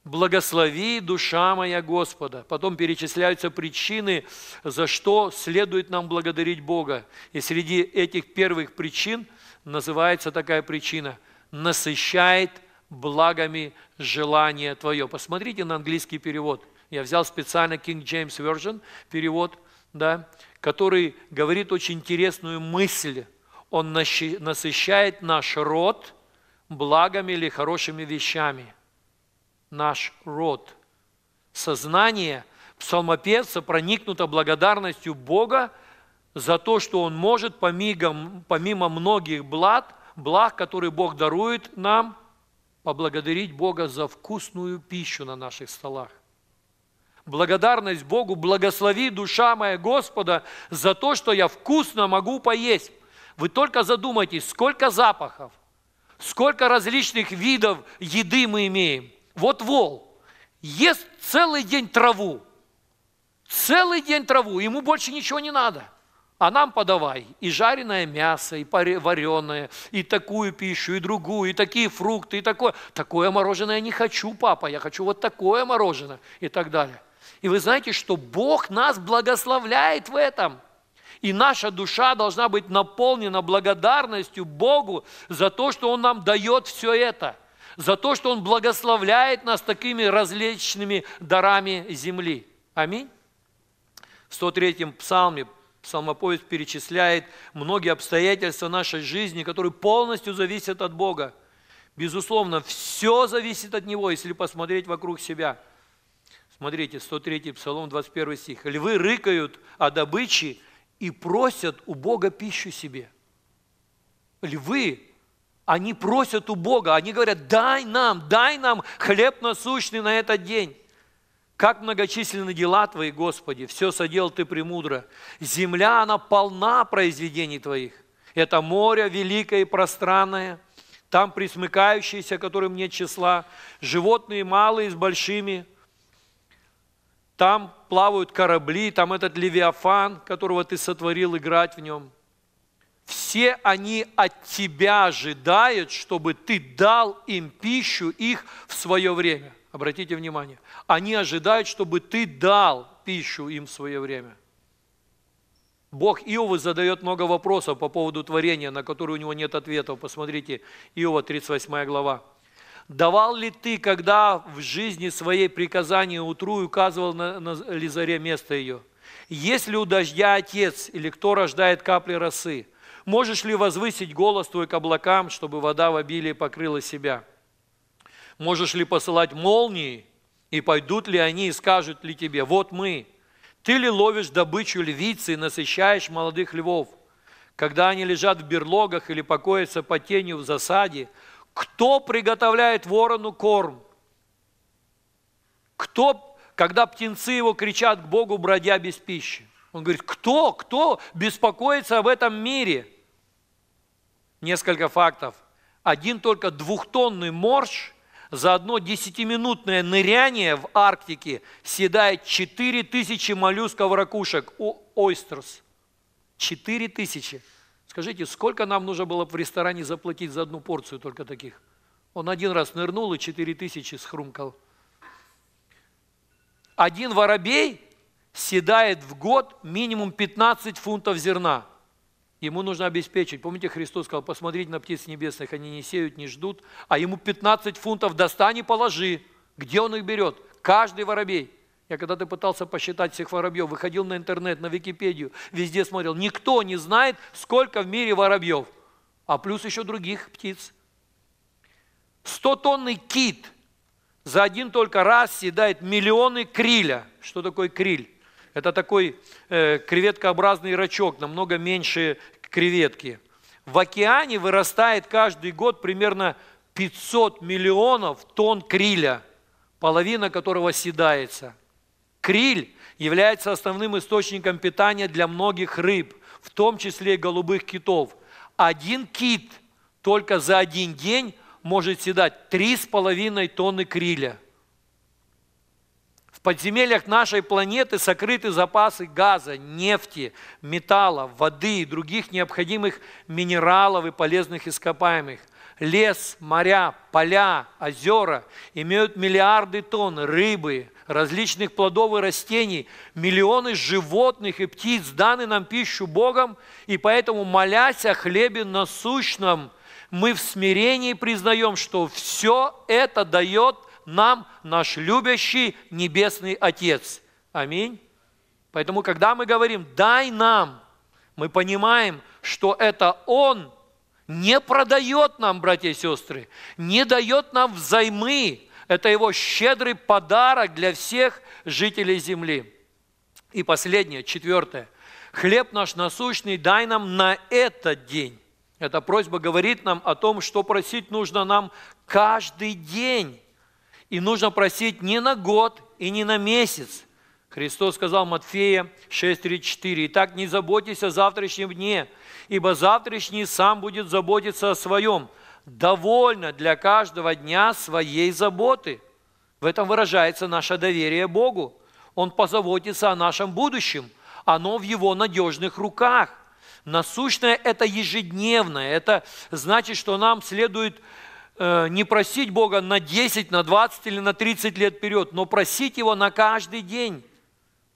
Благослови, душа моя Господа. Потом перечисляются причины, за что следует нам благодарить Бога. И среди этих первых причин называется такая причина – насыщает благами желание твое. Посмотрите на английский перевод. Я взял специально King James Version перевод, да, который говорит очень интересную мысль. Он насыщает наш род благами или хорошими вещами – наш род. Сознание псалмопевца проникнуто благодарностью Бога за то, что Он может помимо, помимо многих благ, благ, которые Бог дарует нам, поблагодарить Бога за вкусную пищу на наших столах. Благодарность Богу, благослови душа моя Господа за то, что я вкусно могу поесть. Вы только задумайтесь, сколько запахов, сколько различных видов еды мы имеем – вот вол ест целый день траву, целый день траву, ему больше ничего не надо. А нам подавай и жареное мясо, и вареное, и такую пищу, и другую, и такие фрукты, и такое. Такое мороженое я не хочу, папа, я хочу вот такое мороженое и так далее. И вы знаете, что Бог нас благословляет в этом. И наша душа должна быть наполнена благодарностью Богу за то, что Он нам дает все это – за то, что Он благословляет нас такими различными дарами земли. Аминь. В 103-м псалме псалмопоэт перечисляет многие обстоятельства нашей жизни, которые полностью зависят от Бога. Безусловно, все зависит от Него, если посмотреть вокруг себя. Смотрите, 103 Псалом, 21 стих. «Львы рыкают о добыче и просят у Бога пищу себе». Львы они просят у Бога, они говорят, дай нам, дай нам хлеб насущный на этот день. Как многочисленны дела Твои, Господи, все содел Ты премудро. Земля, она полна произведений Твоих. Это море великое и пространное, там присмыкающиеся, которым нет числа, животные малые с большими, там плавают корабли, там этот левиафан, которого ты сотворил играть в нем – все они от тебя ожидают, чтобы ты дал им пищу их в свое время. Обратите внимание, они ожидают, чтобы ты дал пищу им в свое время. Бог Иова задает много вопросов по поводу творения, на которые у него нет ответов. Посмотрите, Иова, 38 глава. «Давал ли ты, когда в жизни своей приказание утру и указывал на, на Лизаре место ее? Есть ли у дождя отец, или кто рождает капли росы?» Можешь ли возвысить голос твой к облакам, чтобы вода в обилии покрыла себя? Можешь ли посылать молнии, и пойдут ли они и скажут ли тебе, вот мы? Ты ли ловишь добычу львицы и насыщаешь молодых львов? Когда они лежат в берлогах или покоятся по тенью в засаде, кто приготовляет ворону корм? Кто, когда птенцы его кричат к Богу, бродя без пищи? Он говорит, кто, кто беспокоится об этом мире? Несколько фактов. Один только двухтонный морж за одно десятиминутное ныряние в Арктике съедает 4000 моллюсков ракушек, о, ойстерс. 4000. Скажите, сколько нам нужно было в ресторане заплатить за одну порцию только таких? Он один раз нырнул и 4000 схрумкал. Один воробей седает в год минимум 15 фунтов зерна. Ему нужно обеспечить. Помните, Христос сказал, посмотрите на птиц небесных, они не сеют, не ждут, а ему 15 фунтов достань и положи. Где он их берет? Каждый воробей. Я когда-то пытался посчитать всех воробьев, выходил на интернет, на Википедию, везде смотрел. Никто не знает, сколько в мире воробьев, а плюс еще других птиц. 100-тонный кит за один только раз съедает миллионы криля. Что такое криль? Это такой э, креветкообразный рачок, намного меньше креветки. В океане вырастает каждый год примерно 500 миллионов тонн криля, половина которого седается. Криль является основным источником питания для многих рыб, в том числе и голубых китов. Один кит только за один день может съедать 3,5 тонны криля – в подземельях нашей планеты сокрыты запасы газа, нефти, металла, воды и других необходимых минералов и полезных ископаемых. Лес, моря, поля, озера имеют миллиарды тонн рыбы, различных плодов и растений, миллионы животных и птиц даны нам пищу Богом, и поэтому, молясь о хлебе насущном, мы в смирении признаем, что все это дает нам наш любящий Небесный Отец. Аминь. Поэтому, когда мы говорим «дай нам», мы понимаем, что это Он не продает нам, братья и сестры, не дает нам взаймы. Это Его щедрый подарок для всех жителей земли. И последнее, четвертое. «Хлеб наш насущный дай нам на этот день». Эта просьба говорит нам о том, что просить нужно нам каждый день. И нужно просить не на год и не на месяц. Христос сказал Матфея 6:34, «Итак, не заботьтесь о завтрашнем дне, ибо завтрашний сам будет заботиться о своем. Довольно для каждого дня своей заботы». В этом выражается наше доверие Богу. Он позаботится о нашем будущем. Оно в Его надежных руках. Насущное – это ежедневное. Это значит, что нам следует Э, не просить Бога на 10, на 20 или на 30 лет вперед, но просить Его на каждый день.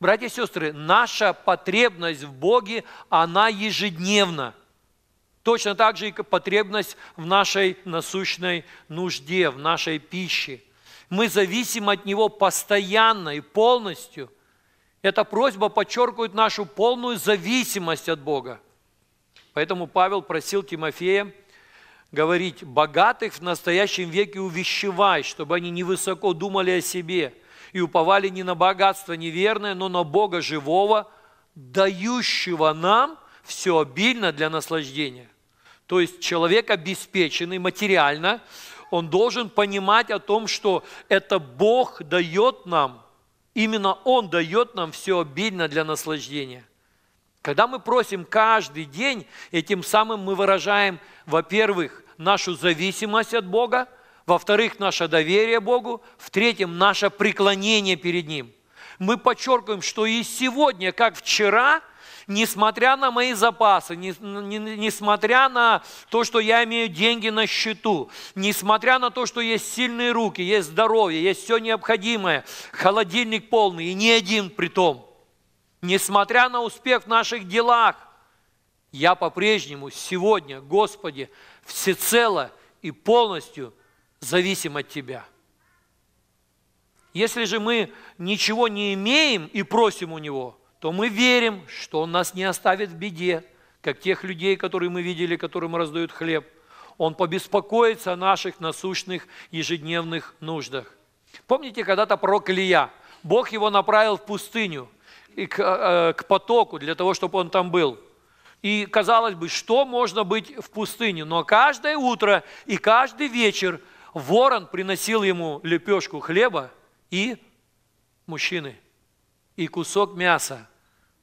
Братья и сестры, наша потребность в Боге, она ежедневна. Точно так же и потребность в нашей насущной нужде, в нашей пище. Мы зависим от Него постоянно и полностью. Эта просьба подчеркивает нашу полную зависимость от Бога. Поэтому Павел просил Тимофея – говорить, богатых в настоящем веке увещевай, чтобы они невысоко думали о себе и уповали не на богатство неверное, но на Бога живого, дающего нам все обильно для наслаждения. То есть человек обеспеченный материально, он должен понимать о том, что это Бог дает нам, именно Он дает нам все обильно для наслаждения. Когда мы просим каждый день, и тем самым мы выражаем, во-первых, нашу зависимость от Бога, во-вторых, наше доверие Богу, в-третьем, наше преклонение перед Ним. Мы подчеркиваем, что и сегодня, как вчера, несмотря на мои запасы, несмотря на то, что я имею деньги на счету, несмотря на то, что есть сильные руки, есть здоровье, есть все необходимое, холодильник полный, и не один при том, несмотря на успех в наших делах, я по-прежнему сегодня, Господи, всецело и полностью зависим от Тебя. Если же мы ничего не имеем и просим у Него, то мы верим, что Он нас не оставит в беде, как тех людей, которые мы видели, которым раздают хлеб. Он побеспокоится о наших насущных ежедневных нуждах. Помните когда-то пророк Илья? Бог его направил в пустыню, и к, э, э, к потоку, для того, чтобы он там был – и казалось бы, что можно быть в пустыне? Но каждое утро и каждый вечер ворон приносил ему лепешку хлеба и мужчины, и кусок мяса.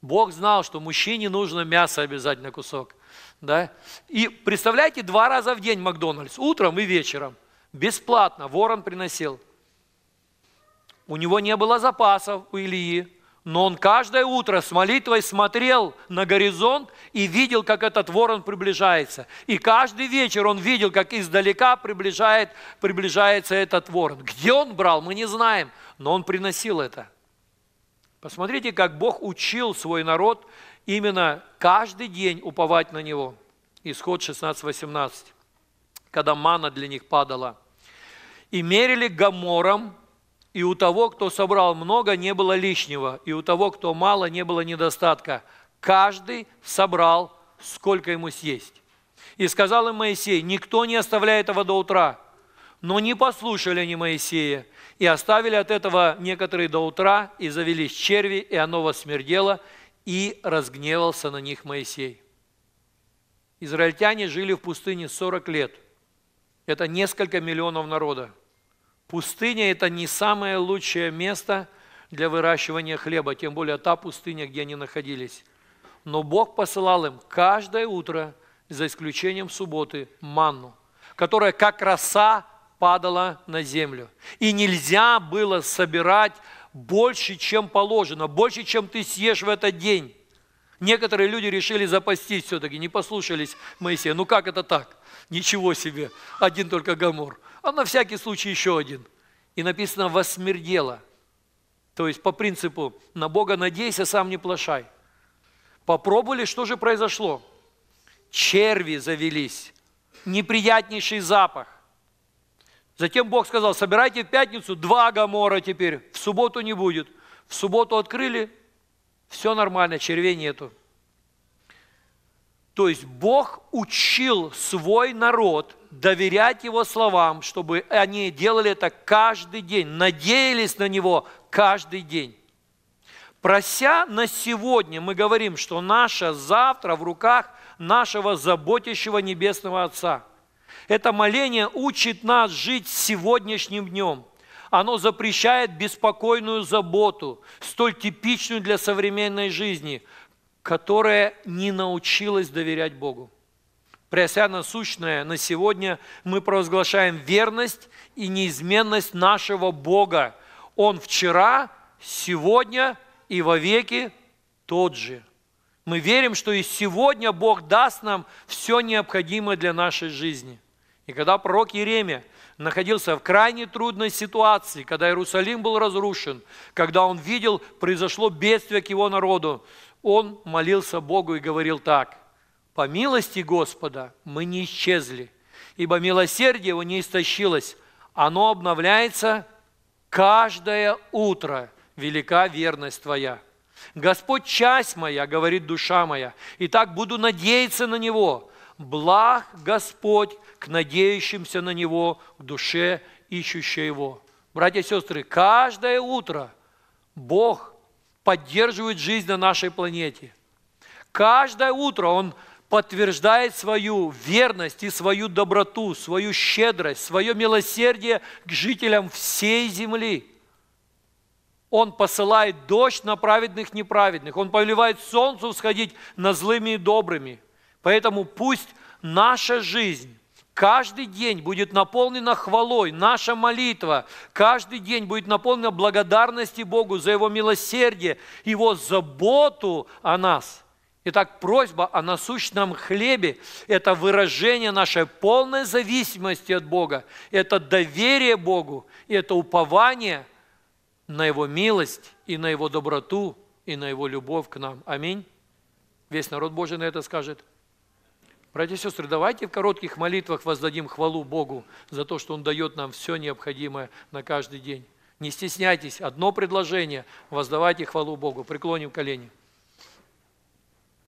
Бог знал, что мужчине нужно мясо обязательно кусок. Да? И представляете, два раза в день Макдональдс, утром и вечером. Бесплатно ворон приносил. У него не было запасов у Ильи, но он каждое утро с молитвой смотрел на горизонт и видел, как этот ворон приближается. И каждый вечер он видел, как издалека приближает, приближается этот ворон. Где он брал, мы не знаем, но он приносил это. Посмотрите, как Бог учил свой народ именно каждый день уповать на Него. Исход 16-18, когда мана для них падала. «И мерили гамором и у того, кто собрал много, не было лишнего, и у того, кто мало, не было недостатка. Каждый собрал, сколько ему съесть. И сказал им Моисей, никто не оставляет этого до утра. Но не послушали они Моисея, и оставили от этого некоторые до утра, и завелись черви, и оно восмердело, и разгневался на них Моисей. Израильтяне жили в пустыне 40 лет. Это несколько миллионов народа. Пустыня – это не самое лучшее место для выращивания хлеба, тем более та пустыня, где они находились. Но Бог посылал им каждое утро, за исключением субботы, манну, которая как роса падала на землю. И нельзя было собирать больше, чем положено, больше, чем ты съешь в этот день. Некоторые люди решили запастись все-таки, не послушались Моисея. Ну как это так? Ничего себе, один только Гамор а на всякий случай еще один. И написано «восмердело». То есть по принципу «на Бога надейся, сам не плашай». Попробовали, что же произошло? Черви завелись, неприятнейший запах. Затем Бог сказал, собирайте в пятницу два гамора теперь, в субботу не будет. В субботу открыли, все нормально, червей нету. То есть Бог учил свой народ доверять Его словам, чтобы они делали это каждый день, надеялись на Него каждый день. Прося на сегодня, мы говорим, что наше завтра в руках нашего заботящего Небесного Отца. Это моление учит нас жить сегодняшним днем. Оно запрещает беспокойную заботу, столь типичную для современной жизни – которая не научилась доверять Богу. Преося насущная на сегодня мы провозглашаем верность и неизменность нашего Бога. Он вчера, сегодня и во веки тот же. Мы верим, что и сегодня Бог даст нам все необходимое для нашей жизни. И когда пророк Иеремия находился в крайне трудной ситуации, когда Иерусалим был разрушен, когда он видел, произошло бедствие к его народу, он молился Богу и говорил так, «По милости Господа мы не исчезли, ибо милосердие его не истощилось, оно обновляется каждое утро, велика верность Твоя». Господь – часть моя, говорит душа моя, и так буду надеяться на Него. Благ Господь к надеющимся на Него, к душе, ищущей Его. Братья и сестры, каждое утро Бог поддерживает жизнь на нашей планете. Каждое утро он подтверждает свою верность и свою доброту, свою щедрость, свое милосердие к жителям всей земли. Он посылает дождь на праведных и неправедных. Он повелевает солнцу всходить на злыми и добрыми. Поэтому пусть наша жизнь Каждый день будет наполнена хвалой наша молитва. Каждый день будет наполнена благодарности Богу за Его милосердие, Его заботу о нас. Итак, просьба о насущном хлебе – это выражение нашей полной зависимости от Бога, это доверие Богу, это упование на Его милость и на Его доброту и на Его любовь к нам. Аминь. Весь народ Божий на это скажет – Братья и сестры, давайте в коротких молитвах воздадим хвалу Богу за то, что Он дает нам все необходимое на каждый день. Не стесняйтесь, одно предложение – воздавайте хвалу Богу. Преклоним колени.